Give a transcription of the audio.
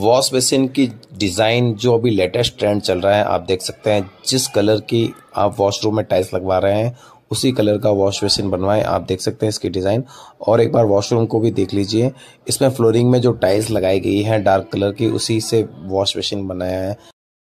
wash basin की design जो अभी लेटेस्ट ट्रेंड चल रहा है आप देख सकते हैं जिस कलर की आप वॉशरूम में टाइल्स लगवा रहे हैं उसी कलर का वॉश बेसिन बनवाएं आप देख सकते हैं इसकी डिज़ाइन और एक बार वॉशरूम को भी देख लीजिए इसमें फ्लोरिंग में जो टाइल्स लगाई गई हैं डार्क कलर की उसी से वॉश बेसिन बनाया है